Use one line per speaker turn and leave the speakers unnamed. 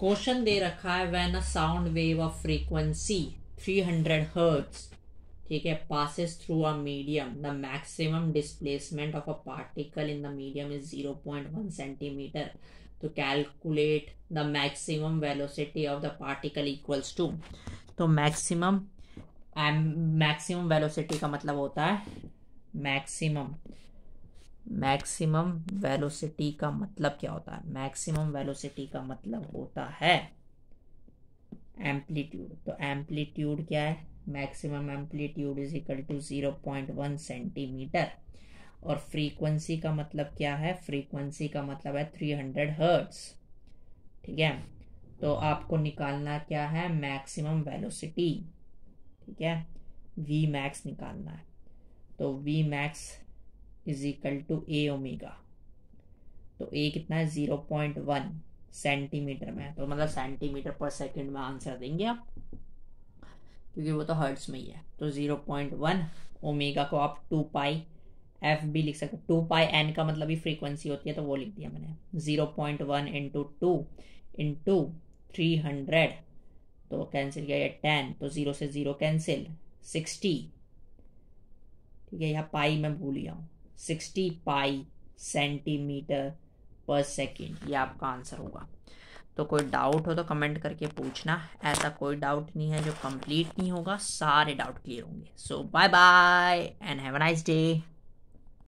question दे रखा है when a sound wave of frequency 300 hertz ठीक है passes through a medium the maximum displacement of a particle in the medium is 0.1 centimetre तो calculate the maximum velocity of the particle equals to तो maximum maximum velocity का मतलब होता है maximum maximum velocity का मतलब क्या होता है मैक्सिमम वेलोसिटी का मतलब होता है एम्पलीट्यूड तो एम्पलीट्यूड क्या है maximum amplitude is equal to zero point one centimetre और फ्रीक्वेंसी का मतलब क्या है फ्रीक्वेंसी का मतलब है थ्री हंड्रेड हर्ट्स ठीक है तो आपको निकालना क्या है मैक्सिमम वेलोसिटी ठीक है वी मैक्स निकालना है तो V max is equal to A omega तो ए कितना है जीरो पॉइंट वन सेंटीमीटर में तो मतलब सेंटीमीटर पर सेकंड में आंसर देंगे आप क्योंकि वो तो हर्ट्स में ही है तो जीरो पॉइंट वन ओमेगा को आप टू पाई एफ भी लिख सकते टू पाई एन का मतलब ही फ्रीक्वेंसी होती है तो वो लिख दिया मैंने zero point one into two into three hundred तो कैंसिल किया टेन तो जीरो से जीरो कैंसिल सिक्सटी ठीक है यहाँ पाई मैं भूल गया हूँ sixty pi centimetre per second ये आपका आंसर होगा तो कोई डाउट हो तो कमेंट करके पूछना ऐसा कोई डाउट नहीं है जो कंप्लीट नहीं होगा सारे डाउट क्लियर होंगे so bye bye and have a nice day